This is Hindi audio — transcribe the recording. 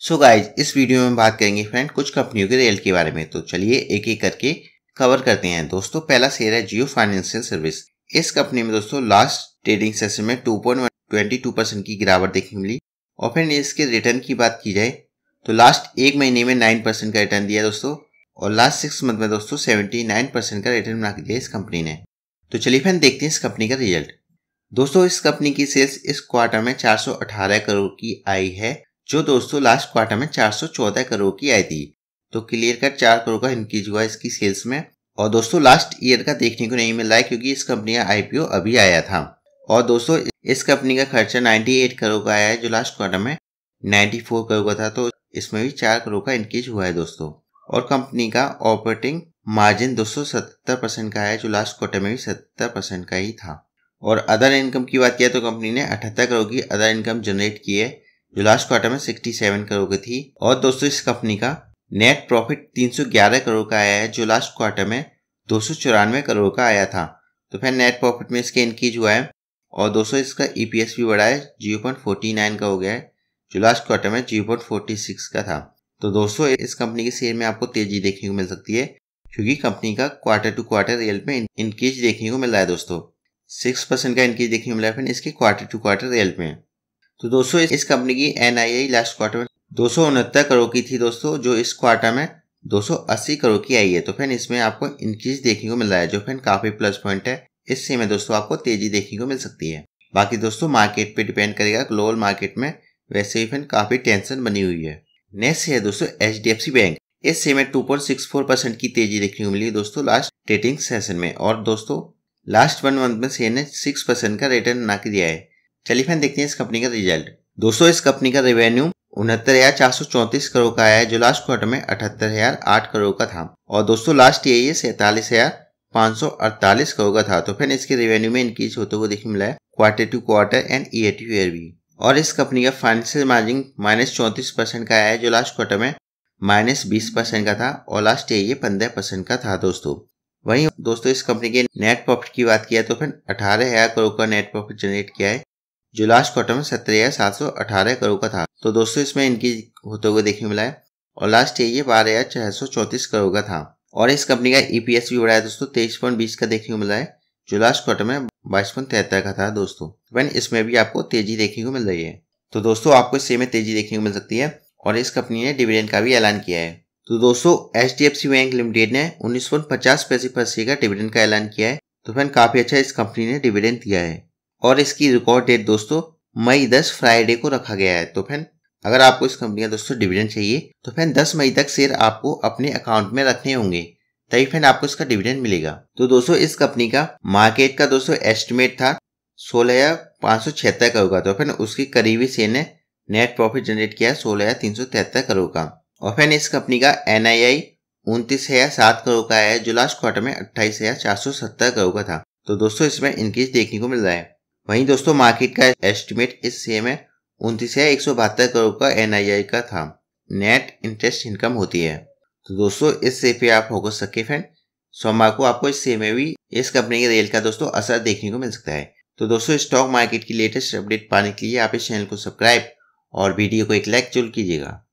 सो so गाइज इस वीडियो में बात करेंगे फ्रेंड कुछ कंपनियों के रेल के बारे में तो चलिए एक एक करके कवर करते हैं दोस्तों पहला शेयर है जियो फाइनेंशियल सर्विस इस कंपनी में दोस्तों लास्ट ट्रेडिंग सेशन में टू पॉइंट परसेंट की गिरावट देखने मिली और फिर इसके रिटर्न की बात की जाए तो लास्ट एक महीने में नाइन परसेंट का रिटर्न दिया दोस्तों और लास्ट सिक्स मंथ में दोस्तों सेवेंटी नाइन परसेंट का रिटर्न बना दिया इस कंपनी ने तो चलिए फ्रेंड देखते हैं इस कंपनी का रिजल्ट दोस्तों इस कंपनी की सेल्स इस क्वार्टर में 418 करोड़ की आई है जो दोस्तों लास्ट क्वार्टर में 414 करोड़ की आई थी तो क्लियर कट चार करोड़ का इंक्रीज हुआ इसकी सेल्स में और दोस्तों लास्ट ईयर का देखने को नहीं रहा है क्योंकि इस कंपनी का आईपीओ अभी आया था और दोस्तों इस कंपनी का खर्चा 98 करोड़ का आया है जो लास्ट क्वार्टर में 94 करोड़ का था तो इसमें भी चार करोड़ का इंक्रीज हुआ है दोस्तों और कंपनी का ऑपरेटिंग मार्जिन सत्तर परसेंट का है जो लास्ट क्वार्टर में भी सत्तर परसेंट का ही था और अदर इनकम की बात किया तो कंपनी ने अठहत्तर करोड़ की अदर इनकम जनरेट की है जो लास्ट क्वार्टर में 67 करोड़ की थी और दोस्तों इस कंपनी का नेट प्रॉफिट 311 करोड़ का आया है जो लास्ट क्वार्टर में दो करोड़ का आया था तो फिर नेट प्रॉफिट में इसके इंक्रीज हुआ है और दोस्तों इसका ईपीएस e भी बढ़ा है जीरो का हो गया है जो लास्ट क्वार्टर में जीरो का था तो दोस्तों इस कंपनी के शेयर में आपको तेजी देखने को मिल सकती है क्योंकि कंपनी का क्वार्टर टू क्वार्टर रियल में इंक्रीज देखने को मिल रहा है दोस्तों सिक्स परसेंट का इंक्रीज देखने को मिला है फिर इसके क्वार्टर टू क्वार्टर रियल में तो दोस्तों इस कंपनी की एनआईआई लास्ट क्वार्टर में दो करोड़ की थी दोस्तों जो इस क्वार्टर में 280 करोड़ की आई है तो फ्रेंड इसमें आपको इंक्रीज देखने को मिल रहा है जो फ्रेंड काफी प्लस पॉइंट है इससे में दोस्तों आपको तेजी देखने को मिल सकती है बाकी दोस्तों मार्केट पे डिपेंड करेगा ग्लोबल मार्केट में वैसे ही फ्रेंड काफी टेंशन बनी हुई है नेक्स्ट है दोस्तों एच बैंक इस पॉइंट सिक्स फोर परसेंट की तेजी देखने को मिली दोस्तों लास्ट ट्रेडिंग सेशन में और दोस्तों लास्ट वन मंथ में सी ने सिक्स परसेंट का रिटर्न ना दिया है चलिए फिर देखते हैं इस कंपनी का रिजल्ट दोस्तों इस कंपनी का रेवेन्यू उनहत्तर हजार चार सौ चौंतीस करोड़ का आया है जो लास्ट क्वार्टर में अठहत्तर हजार आठ करोड़ का था और दोस्तों लास्ट ईयर ये सैतालीस हजार पांच सौ अड़तालीस करोड़ का था तो फिर इसके रेवेन्यू में इंक्रीज होते हुए देखने मिला है quarter to quarter and year to year भी और इस कंपनी का फाइनेंशियल मार्जिन माइनस चौंतीस परसेंट का आया है जो लास्ट क्वार्टर में माइनस बीस परसेंट का था और लास्ट ईयर ये पंद्रह परसेंट का था दोस्तों वहीं दोस्तों इस कंपनी के नेट प्रॉफिट की बात किया तो फिर अठारह हजार करोड़ का नेट प्रॉफिट जनरेट किया है जो लास्ट क्वार्टर में सत्रह हजार सात सौ अठारह करोड़ का था तो दोस्तों इसमें इनकी होते हुए देखने मिला है और लास्ट ईयर ये बारह हजार छह सौ चौंतीस करोड़ का था और इस कंपनी का ईपीएस e भी बढ़ा है दोस्तों तेईस पॉइंट बीस का देखने को मिला है जो लास्ट क्वार्टर में बाईस पॉइंट तिहत्तर का था दोस्तों वैन इसमें भी आपको तेजी देखने को मिल रही है तो दोस्तों आपको इससे में तेजी देखने को मिल सकती है और इस कंपनी ने डिविडेंड का भी ऐलान किया है तो दोस्तों H D F C bank limited ने उन्नीस पॉइंट पचास पैसे पर शेयर का डिविडेंड का ऐलान किया है तो फैन काफी अच्छा इस कंपनी ने डिविडेंड दिया है और इसकी रिकॉर्ड डेट दोस्तों मई दस फ्राइडे को रखा गया है तो फैन अगर आपको इस कंपनी का दोस्तों डिविडेंड चाहिए तो फैन दस मई तक शेयर आपको अपने अकाउंट में रखने होंगे तभी फैन आपको इसका डिविडेंड मिलेगा तो दोस्तों इस कंपनी का मार्केट का दोस्तों एस्टिमेट था सोलह हजार पाँच सौ छिहत्तर करोड़ का तो फैन उसके करीबी शेयर ने नेट प्रॉफिट जनरेट किया है सोलह हजार तीन सौ तिहत्तर करोड़ का और फैन इस कंपनी का एन आई आई उनतीस हजार सात करोड़ का है जो लास्ट क्वार्टर में अट्ठाईस हजार चार सौ सत्तर करोड़ का था तो दोस्तों इसमें इंक्रीज देखने को मिल रहा है वहीं दोस्तों मार्केट का एस्टिमेट इस सेम है उनतीस हजार एक सौ बहत्तर करोड़ का एनआईआई का था नेट इंटरेस्ट इनकम होती है तो दोस्तों इस से पे आप फोकस सके फ्रेंड सोमवार को आपको इस से में भी इस कंपनी के रेल का दोस्तों असर देखने को मिल सकता है तो दोस्तों स्टॉक मार्केट की लेटेस्ट अपडेट पाने के लिए आप इस चैनल को सब्सक्राइब और वीडियो को एक लाइक जरूर कीजिएगा